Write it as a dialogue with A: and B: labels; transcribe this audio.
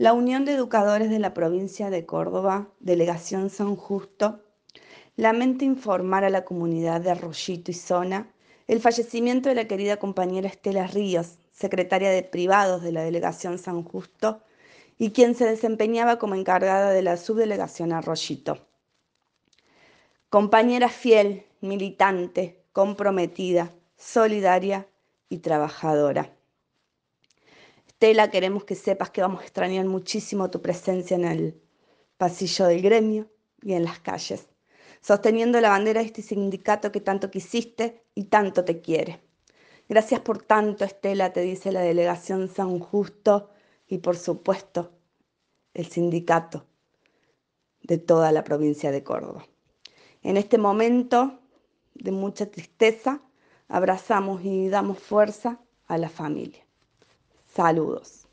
A: la Unión de Educadores de la Provincia de Córdoba, Delegación San Justo, lamenta informar a la comunidad de Arroyito y Zona el fallecimiento de la querida compañera Estela Ríos, secretaria de privados de la Delegación San Justo y quien se desempeñaba como encargada de la subdelegación Arroyito. Compañera fiel, militante, comprometida, solidaria y trabajadora. Estela, queremos que sepas que vamos a extrañar muchísimo tu presencia en el pasillo del gremio y en las calles, sosteniendo la bandera de este sindicato que tanto quisiste y tanto te quiere. Gracias por tanto, Estela, te dice la delegación San Justo y por supuesto el sindicato de toda la provincia de Córdoba. En este momento de mucha tristeza, abrazamos y damos fuerza a la familia. Saludos.